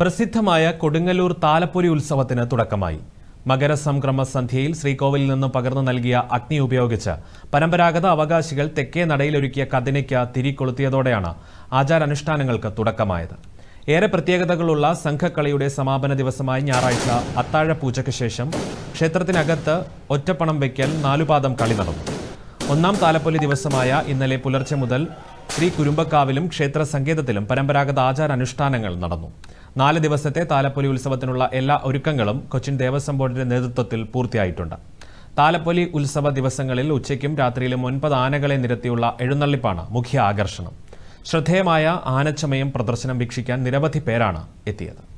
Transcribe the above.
പ്രസിദ്ധമായ കൊടുങ്ങല്ലൂർ താലപ്പൊലി ഉത്സവത്തിന് തുടക്കമായി മകരസംക്രമ സന്ധ്യയിൽ ശ്രീകോവിലിൽ നിന്ന് പകർന്നു നൽകിയ അഗ്നി ഉപയോഗിച്ച് പരമ്പരാഗത അവകാശികൾ തെക്കേ നടയിലൊരുക്കിയ കതിനയ്ക്ക് തിരികൊളുത്തിയതോടെയാണ് ആചാരാനുഷ്ഠാനങ്ങൾക്ക് തുടക്കമായത് ഏറെ പ്രത്യേകതകളുള്ള സംഘക്കളിയുടെ സമാപന ദിവസമായ ഞായറാഴ്ച അത്താഴ പൂജയ്ക്ക് ശേഷം ക്ഷേത്രത്തിനകത്ത് ഒറ്റപ്പണം വയ്ക്കൽ നാലുപാദം കളി നടന്നു ഒന്നാം താലപ്പൊലി ദിവസമായ ഇന്നലെ പുലർച്ചെ മുതൽ ശ്രീ കുരുമ്പക്കാവിലും ക്ഷേത്ര സങ്കേതത്തിലും പരമ്പരാഗത ആചാരാനുഷ്ഠാനങ്ങൾ നടന്നു നാല് ദിവസത്തെ താലപ്പൊലി ഉത്സവത്തിനുള്ള എല്ലാ ഒരുക്കങ്ങളും കൊച്ചിൻ ദേവസ്വം ബോർഡിന്റെ നേതൃത്വത്തിൽ പൂർത്തിയായിട്ടുണ്ട് താലപ്പൊലി ഉത്സവ ദിവസങ്ങളിൽ ഉച്ചയ്ക്കും രാത്രിയിലും ഒൻപത് ആനകളെ നിരത്തിയുള്ള എഴുന്നള്ളിപ്പാണ് മുഖ്യ ആകർഷണം ശ്രദ്ധേയമായ ആനച്ചമയം പ്രദർശനം വീക്ഷിക്കാൻ നിരവധി പേരാണ് എത്തിയത്